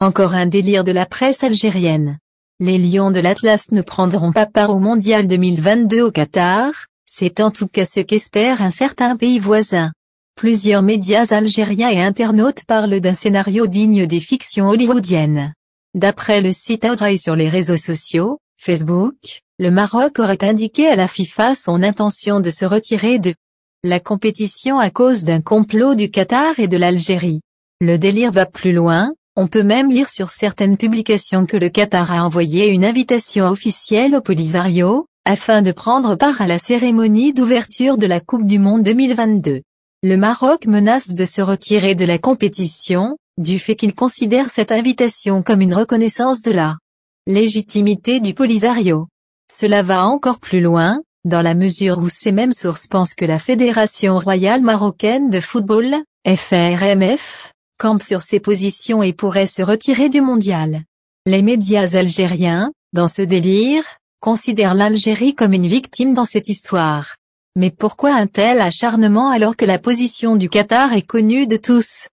Encore un délire de la presse algérienne. Les Lions de l'Atlas ne prendront pas part au Mondial 2022 au Qatar, c'est en tout cas ce qu'espère un certain pays voisin. Plusieurs médias algériens et internautes parlent d'un scénario digne des fictions hollywoodiennes. D'après le site Audray sur les réseaux sociaux, Facebook, le Maroc aurait indiqué à la FIFA son intention de se retirer de la compétition à cause d'un complot du Qatar et de l'Algérie. Le délire va plus loin, on peut même lire sur certaines publications que le Qatar a envoyé une invitation officielle au Polisario, afin de prendre part à la cérémonie d'ouverture de la Coupe du Monde 2022. Le Maroc menace de se retirer de la compétition, du fait qu'il considère cette invitation comme une reconnaissance de la légitimité du Polisario. Cela va encore plus loin, dans la mesure où ces mêmes sources pensent que la Fédération royale marocaine de football, FRMF, campe sur ses positions et pourrait se retirer du mondial. Les médias algériens, dans ce délire, considèrent l'Algérie comme une victime dans cette histoire. Mais pourquoi un tel acharnement alors que la position du Qatar est connue de tous